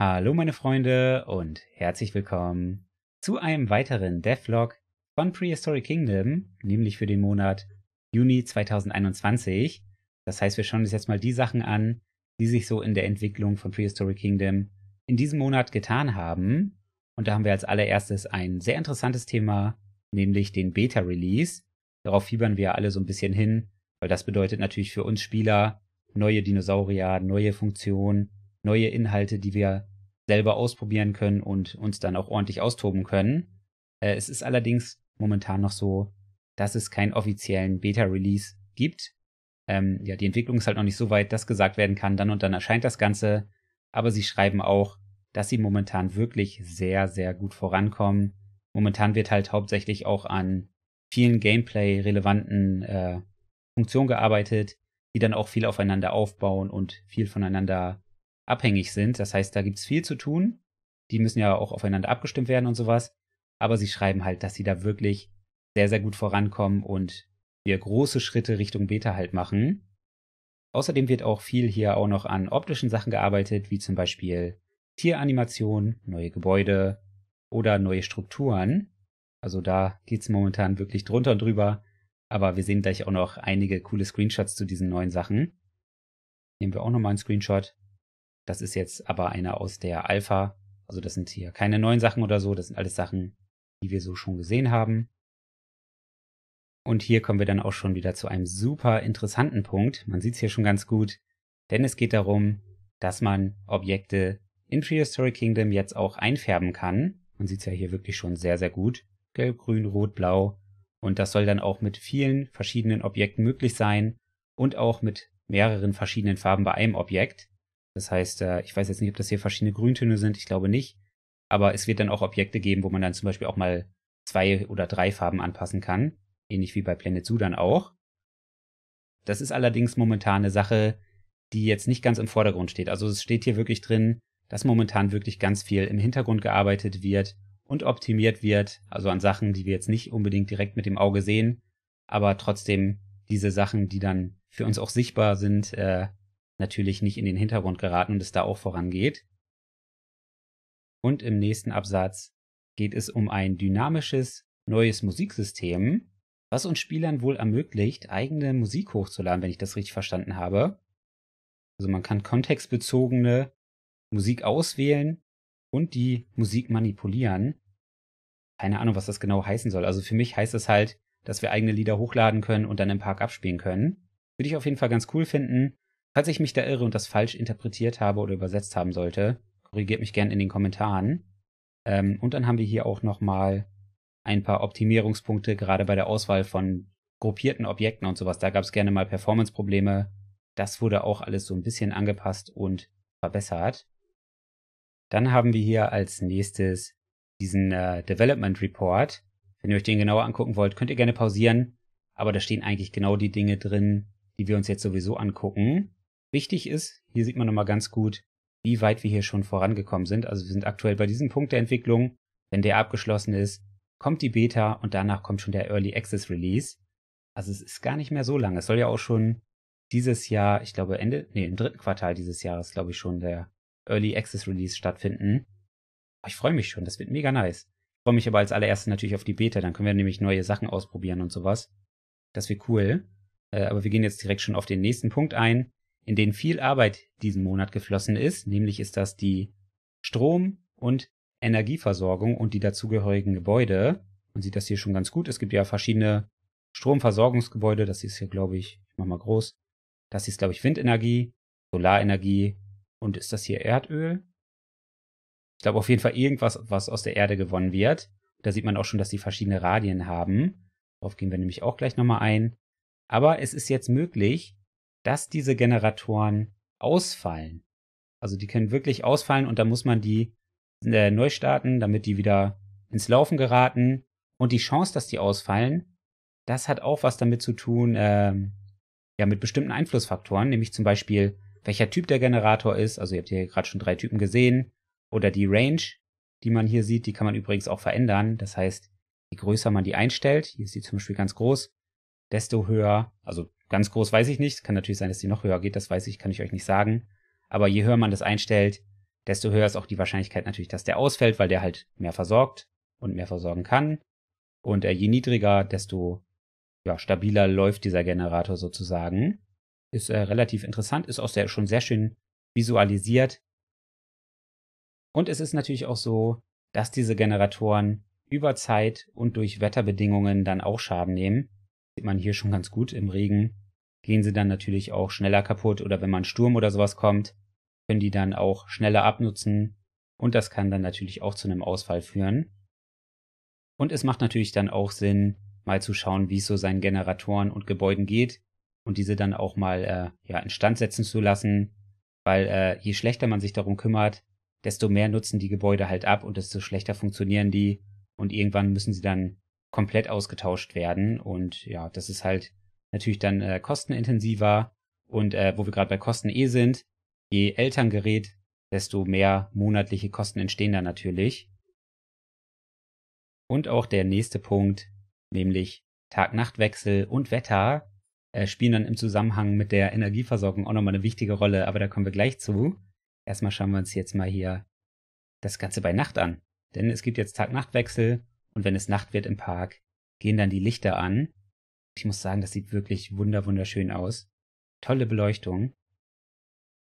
Hallo meine Freunde und herzlich willkommen zu einem weiteren Devlog von Prehistoric Kingdom, nämlich für den Monat Juni 2021. Das heißt, wir schauen uns jetzt mal die Sachen an, die sich so in der Entwicklung von Prehistoric Kingdom in diesem Monat getan haben. Und da haben wir als allererstes ein sehr interessantes Thema, nämlich den Beta-Release. Darauf fiebern wir alle so ein bisschen hin, weil das bedeutet natürlich für uns Spieler neue Dinosaurier, neue Funktionen, neue Inhalte, die wir selber ausprobieren können und uns dann auch ordentlich austoben können. Äh, es ist allerdings momentan noch so, dass es keinen offiziellen Beta-Release gibt. Ähm, ja, die Entwicklung ist halt noch nicht so weit, dass gesagt werden kann, dann und dann erscheint das Ganze. Aber sie schreiben auch, dass sie momentan wirklich sehr, sehr gut vorankommen. Momentan wird halt hauptsächlich auch an vielen Gameplay-relevanten äh, Funktionen gearbeitet, die dann auch viel aufeinander aufbauen und viel voneinander abhängig sind. Das heißt, da gibt es viel zu tun. Die müssen ja auch aufeinander abgestimmt werden und sowas. Aber sie schreiben halt, dass sie da wirklich sehr, sehr gut vorankommen und wir große Schritte Richtung Beta halt machen. Außerdem wird auch viel hier auch noch an optischen Sachen gearbeitet, wie zum Beispiel Tieranimation, neue Gebäude oder neue Strukturen. Also da geht es momentan wirklich drunter und drüber. Aber wir sehen gleich auch noch einige coole Screenshots zu diesen neuen Sachen. Nehmen wir auch nochmal einen Screenshot. Das ist jetzt aber eine aus der Alpha. Also das sind hier keine neuen Sachen oder so. Das sind alles Sachen, die wir so schon gesehen haben. Und hier kommen wir dann auch schon wieder zu einem super interessanten Punkt. Man sieht es hier schon ganz gut, denn es geht darum, dass man Objekte in Prehistoric Kingdom jetzt auch einfärben kann. Man sieht es ja hier wirklich schon sehr, sehr gut. Gelb, grün, rot, blau. Und das soll dann auch mit vielen verschiedenen Objekten möglich sein und auch mit mehreren verschiedenen Farben bei einem Objekt. Das heißt, äh, ich weiß jetzt nicht, ob das hier verschiedene Grüntöne sind, ich glaube nicht. Aber es wird dann auch Objekte geben, wo man dann zum Beispiel auch mal zwei oder drei Farben anpassen kann. Ähnlich wie bei Planet Zoo dann auch. Das ist allerdings momentan eine Sache, die jetzt nicht ganz im Vordergrund steht. Also es steht hier wirklich drin, dass momentan wirklich ganz viel im Hintergrund gearbeitet wird und optimiert wird, also an Sachen, die wir jetzt nicht unbedingt direkt mit dem Auge sehen, aber trotzdem diese Sachen, die dann für uns auch sichtbar sind, äh, natürlich nicht in den Hintergrund geraten und es da auch vorangeht. Und im nächsten Absatz geht es um ein dynamisches neues Musiksystem, was uns Spielern wohl ermöglicht, eigene Musik hochzuladen, wenn ich das richtig verstanden habe. Also man kann kontextbezogene Musik auswählen und die Musik manipulieren. Keine Ahnung, was das genau heißen soll. Also für mich heißt es das halt, dass wir eigene Lieder hochladen können und dann im Park abspielen können. Würde ich auf jeden Fall ganz cool finden. Falls ich mich da irre und das falsch interpretiert habe oder übersetzt haben sollte, korrigiert mich gerne in den Kommentaren. Ähm, und dann haben wir hier auch nochmal ein paar Optimierungspunkte, gerade bei der Auswahl von gruppierten Objekten und sowas. Da gab es gerne mal Performance-Probleme. Das wurde auch alles so ein bisschen angepasst und verbessert. Dann haben wir hier als nächstes diesen äh, Development Report. Wenn ihr euch den genauer angucken wollt, könnt ihr gerne pausieren. Aber da stehen eigentlich genau die Dinge drin, die wir uns jetzt sowieso angucken. Wichtig ist, hier sieht man nochmal ganz gut, wie weit wir hier schon vorangekommen sind. Also wir sind aktuell bei diesem Punkt der Entwicklung. Wenn der abgeschlossen ist, kommt die Beta und danach kommt schon der Early Access Release. Also es ist gar nicht mehr so lange. Es soll ja auch schon dieses Jahr, ich glaube Ende, nee, im dritten Quartal dieses Jahres, glaube ich schon der Early Access Release stattfinden. Ich freue mich schon, das wird mega nice. Ich freue mich aber als allererstes natürlich auf die Beta, dann können wir nämlich neue Sachen ausprobieren und sowas. Das wird cool. Äh, aber wir gehen jetzt direkt schon auf den nächsten Punkt ein in denen viel Arbeit diesen Monat geflossen ist, nämlich ist das die Strom- und Energieversorgung und die dazugehörigen Gebäude. Man sieht das hier schon ganz gut. Es gibt ja verschiedene Stromversorgungsgebäude. Das ist hier, glaube ich, ich mach mal groß. Das ist, glaube ich, Windenergie, Solarenergie und ist das hier Erdöl? Ich glaube auf jeden Fall irgendwas, was aus der Erde gewonnen wird. Da sieht man auch schon, dass die verschiedene Radien haben. Darauf gehen wir nämlich auch gleich nochmal ein. Aber es ist jetzt möglich, dass diese Generatoren ausfallen. Also die können wirklich ausfallen und da muss man die äh, neu starten, damit die wieder ins Laufen geraten. Und die Chance, dass die ausfallen, das hat auch was damit zu tun, ähm, ja, mit bestimmten Einflussfaktoren, nämlich zum Beispiel, welcher Typ der Generator ist. Also ihr habt hier gerade schon drei Typen gesehen. Oder die Range, die man hier sieht, die kann man übrigens auch verändern. Das heißt, je größer man die einstellt, hier ist sie zum Beispiel ganz groß, desto höher, also Ganz groß weiß ich nicht. Kann natürlich sein, dass die noch höher geht. Das weiß ich, kann ich euch nicht sagen. Aber je höher man das einstellt, desto höher ist auch die Wahrscheinlichkeit natürlich, dass der ausfällt, weil der halt mehr versorgt und mehr versorgen kann. Und äh, je niedriger, desto ja, stabiler läuft dieser Generator sozusagen. Ist äh, relativ interessant, ist auch sehr, schon sehr schön visualisiert. Und es ist natürlich auch so, dass diese Generatoren über Zeit und durch Wetterbedingungen dann auch Schaden nehmen sieht man hier schon ganz gut im Regen, gehen sie dann natürlich auch schneller kaputt oder wenn man Sturm oder sowas kommt, können die dann auch schneller abnutzen und das kann dann natürlich auch zu einem Ausfall führen. Und es macht natürlich dann auch Sinn, mal zu schauen, wie es so seinen Generatoren und Gebäuden geht und diese dann auch mal äh, ja, instand setzen zu lassen, weil äh, je schlechter man sich darum kümmert, desto mehr nutzen die Gebäude halt ab und desto schlechter funktionieren die und irgendwann müssen sie dann komplett ausgetauscht werden. Und ja, das ist halt natürlich dann äh, kostenintensiver. Und äh, wo wir gerade bei Kosten eh sind, je älter ein Gerät, desto mehr monatliche Kosten entstehen da natürlich. Und auch der nächste Punkt, nämlich Tag-Nacht-Wechsel und Wetter, äh, spielen dann im Zusammenhang mit der Energieversorgung auch nochmal eine wichtige Rolle, aber da kommen wir gleich zu. Erstmal schauen wir uns jetzt mal hier das Ganze bei Nacht an. Denn es gibt jetzt Tag-Nacht-Wechsel und wenn es Nacht wird im Park, gehen dann die Lichter an. Ich muss sagen, das sieht wirklich wunder wunderschön aus. Tolle Beleuchtung.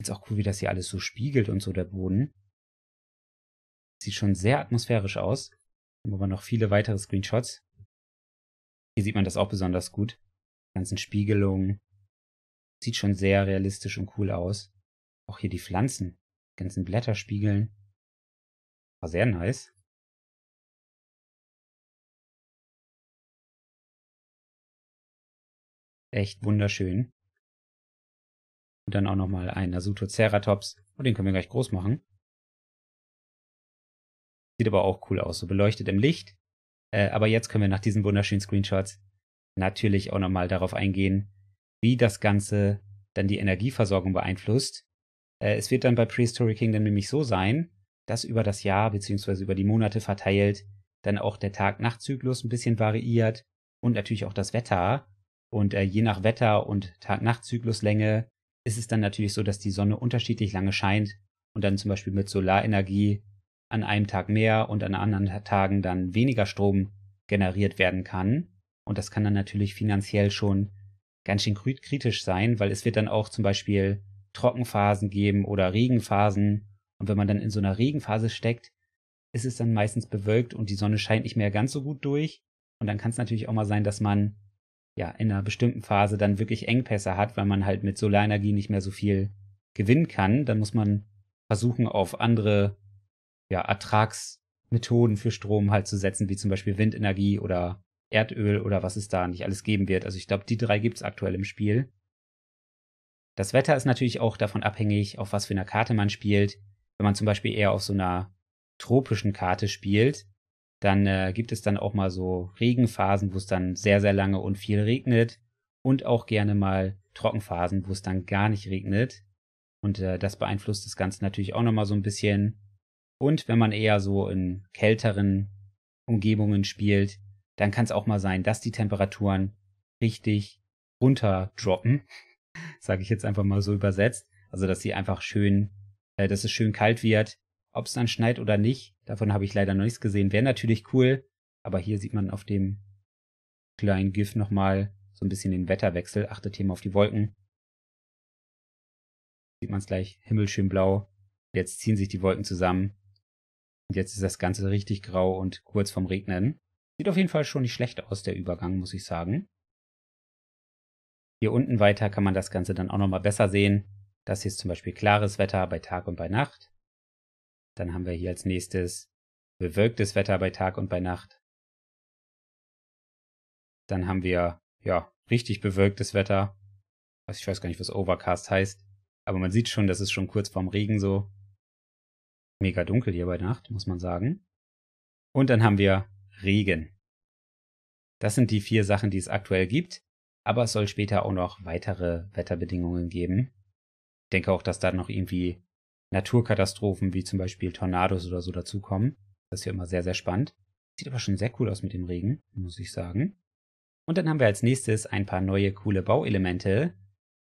Ist auch cool, wie das hier alles so spiegelt und so der Boden. Sieht schon sehr atmosphärisch aus. Dann haben wir noch viele weitere Screenshots. Hier sieht man das auch besonders gut. Die ganzen Spiegelungen. Sieht schon sehr realistisch und cool aus. Auch hier die Pflanzen. Die ganzen Blätter spiegeln. War sehr nice. echt wunderschön. Und dann auch nochmal ein Asuto Ceratops. Und oh, den können wir gleich groß machen. Sieht aber auch cool aus, so beleuchtet im Licht. Äh, aber jetzt können wir nach diesen wunderschönen Screenshots natürlich auch nochmal darauf eingehen, wie das Ganze dann die Energieversorgung beeinflusst. Äh, es wird dann bei Prehistoric Kingdom nämlich so sein, dass über das Jahr bzw. über die Monate verteilt dann auch der Tag-Nacht-Zyklus ein bisschen variiert und natürlich auch das Wetter. Und äh, je nach Wetter und Tag-Nacht-Zykluslänge ist es dann natürlich so, dass die Sonne unterschiedlich lange scheint und dann zum Beispiel mit Solarenergie an einem Tag mehr und an anderen Tagen dann weniger Strom generiert werden kann. Und das kann dann natürlich finanziell schon ganz schön kritisch sein, weil es wird dann auch zum Beispiel Trockenphasen geben oder Regenphasen. Und wenn man dann in so einer Regenphase steckt, ist es dann meistens bewölkt und die Sonne scheint nicht mehr ganz so gut durch. Und dann kann es natürlich auch mal sein, dass man ja, in einer bestimmten Phase dann wirklich Engpässe hat, weil man halt mit Solarenergie nicht mehr so viel gewinnen kann, dann muss man versuchen, auf andere ja, Ertragsmethoden für Strom halt zu setzen, wie zum Beispiel Windenergie oder Erdöl oder was es da nicht alles geben wird. Also ich glaube, die drei gibt es aktuell im Spiel. Das Wetter ist natürlich auch davon abhängig, auf was für einer Karte man spielt. Wenn man zum Beispiel eher auf so einer tropischen Karte spielt, dann äh, gibt es dann auch mal so Regenphasen, wo es dann sehr, sehr lange und viel regnet. Und auch gerne mal Trockenphasen, wo es dann gar nicht regnet. Und äh, das beeinflusst das Ganze natürlich auch nochmal so ein bisschen. Und wenn man eher so in kälteren Umgebungen spielt, dann kann es auch mal sein, dass die Temperaturen richtig runterdroppen. Sage ich jetzt einfach mal so übersetzt. Also, dass sie einfach schön, äh, dass es schön kalt wird ob es dann schneit oder nicht, davon habe ich leider noch nichts gesehen. Wäre natürlich cool, aber hier sieht man auf dem kleinen GIF nochmal so ein bisschen den Wetterwechsel. Achtet hier mal auf die Wolken. Sieht man es gleich, Himmel schön blau. Jetzt ziehen sich die Wolken zusammen. Und jetzt ist das Ganze richtig grau und kurz vorm Regnen. Sieht auf jeden Fall schon nicht schlecht aus, der Übergang, muss ich sagen. Hier unten weiter kann man das Ganze dann auch nochmal besser sehen. Das hier ist zum Beispiel klares Wetter bei Tag und bei Nacht. Dann haben wir hier als nächstes bewölktes Wetter bei Tag und bei Nacht. Dann haben wir, ja, richtig bewölktes Wetter. Also ich weiß gar nicht, was Overcast heißt. Aber man sieht schon, das ist schon kurz vorm Regen so. Mega dunkel hier bei Nacht, muss man sagen. Und dann haben wir Regen. Das sind die vier Sachen, die es aktuell gibt. Aber es soll später auch noch weitere Wetterbedingungen geben. Ich denke auch, dass da noch irgendwie Naturkatastrophen wie zum Beispiel Tornados oder so dazukommen. Das ist ja immer sehr, sehr spannend. Sieht aber schon sehr cool aus mit dem Regen, muss ich sagen. Und dann haben wir als nächstes ein paar neue coole Bauelemente,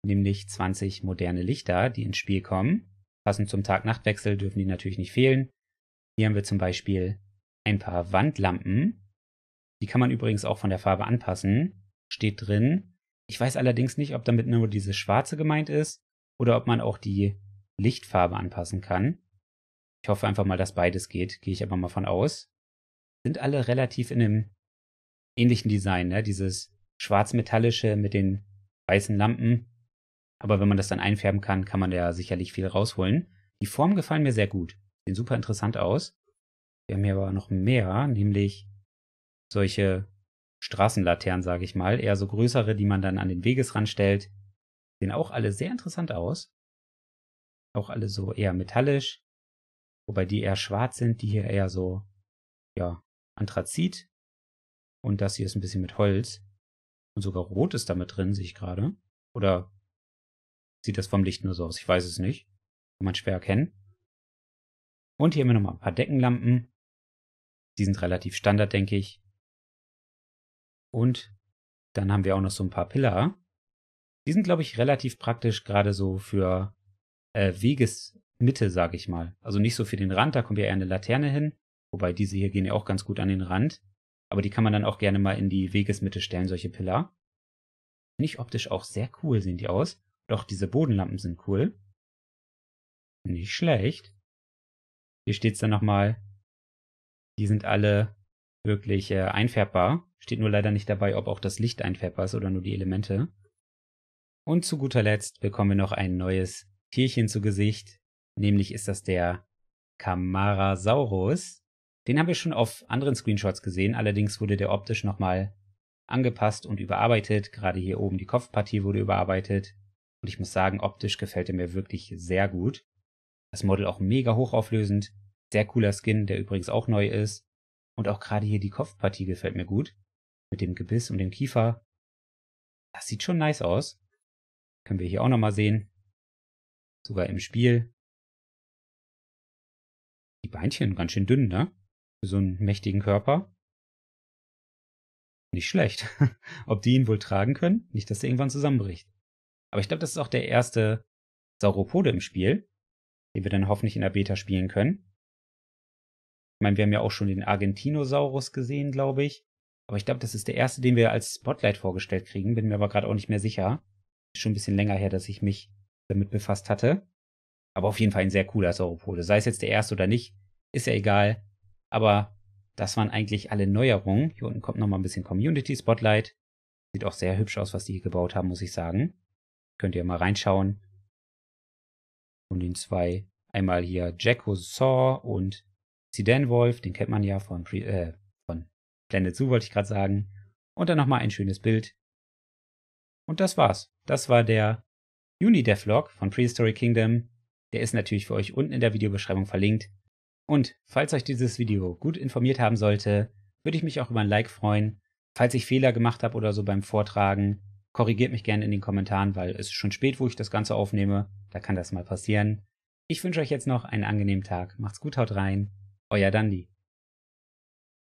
nämlich 20 moderne Lichter, die ins Spiel kommen. Passend zum Tag-Nacht-Wechsel dürfen die natürlich nicht fehlen. Hier haben wir zum Beispiel ein paar Wandlampen. Die kann man übrigens auch von der Farbe anpassen. Steht drin. Ich weiß allerdings nicht, ob damit nur diese schwarze gemeint ist oder ob man auch die Lichtfarbe anpassen kann. Ich hoffe einfach mal, dass beides geht, gehe ich aber mal von aus. Sind alle relativ in einem ähnlichen Design, ne? dieses schwarz-metallische mit den weißen Lampen. Aber wenn man das dann einfärben kann, kann man da sicherlich viel rausholen. Die Formen gefallen mir sehr gut. Sehen super interessant aus. Wir haben hier aber noch mehr, nämlich solche Straßenlaternen, sage ich mal. Eher so größere, die man dann an den Wegesrand stellt. Sehen auch alle sehr interessant aus auch alle so eher metallisch, wobei die eher schwarz sind, die hier eher so, ja, Anthrazit. Und das hier ist ein bisschen mit Holz. Und sogar Rot ist damit drin, sehe ich gerade. Oder sieht das vom Licht nur so aus? Ich weiß es nicht. Kann man schwer erkennen. Und hier haben wir nochmal ein paar Deckenlampen. Die sind relativ standard, denke ich. Und dann haben wir auch noch so ein paar Pillar. Die sind, glaube ich, relativ praktisch, gerade so für äh, Wegesmitte, sage ich mal. Also nicht so für den Rand, da kommt ja eher eine Laterne hin. Wobei diese hier gehen ja auch ganz gut an den Rand. Aber die kann man dann auch gerne mal in die Wegesmitte stellen, solche Pillar. Finde ich optisch auch sehr cool, sehen die aus. Doch diese Bodenlampen sind cool. Nicht schlecht. Hier steht es dann nochmal. Die sind alle wirklich äh, einfärbbar. Steht nur leider nicht dabei, ob auch das Licht einfärbbar ist oder nur die Elemente. Und zu guter Letzt bekommen wir noch ein neues Tierchen zu Gesicht. Nämlich ist das der Camarasaurus. Den haben wir schon auf anderen Screenshots gesehen, allerdings wurde der optisch nochmal angepasst und überarbeitet. Gerade hier oben die Kopfpartie wurde überarbeitet. Und ich muss sagen, optisch gefällt er mir wirklich sehr gut. Das Model auch mega hochauflösend. Sehr cooler Skin, der übrigens auch neu ist. Und auch gerade hier die Kopfpartie gefällt mir gut. Mit dem Gebiss und dem Kiefer. Das sieht schon nice aus. Können wir hier auch nochmal sehen sogar im Spiel. Die Beinchen ganz schön dünn, ne? Für so einen mächtigen Körper. Nicht schlecht. Ob die ihn wohl tragen können? Nicht, dass er irgendwann zusammenbricht. Aber ich glaube, das ist auch der erste Sauropode im Spiel, den wir dann hoffentlich in der Beta spielen können. Ich meine, wir haben ja auch schon den Argentinosaurus gesehen, glaube ich. Aber ich glaube, das ist der erste, den wir als Spotlight vorgestellt kriegen. Bin mir aber gerade auch nicht mehr sicher. Ist schon ein bisschen länger her, dass ich mich damit befasst hatte. Aber auf jeden Fall ein sehr cooler Sauropode. Sei es jetzt der erste oder nicht, ist ja egal. Aber das waren eigentlich alle Neuerungen. Hier unten kommt nochmal ein bisschen Community Spotlight. Sieht auch sehr hübsch aus, was die hier gebaut haben, muss ich sagen. Könnt ihr mal reinschauen. Und den zwei. Einmal hier Jacko Saw und Zidane Wolf. Den kennt man ja von, Pre äh, von Planet Zoo, wollte ich gerade sagen. Und dann nochmal ein schönes Bild. Und das war's. Das war der Juni Devlog von Prehistory Kingdom, der ist natürlich für euch unten in der Videobeschreibung verlinkt. Und falls euch dieses Video gut informiert haben sollte, würde ich mich auch über ein Like freuen. Falls ich Fehler gemacht habe oder so beim Vortragen, korrigiert mich gerne in den Kommentaren, weil es ist schon spät, wo ich das Ganze aufnehme. Da kann das mal passieren. Ich wünsche euch jetzt noch einen angenehmen Tag. Macht's gut, haut rein. Euer Dandy.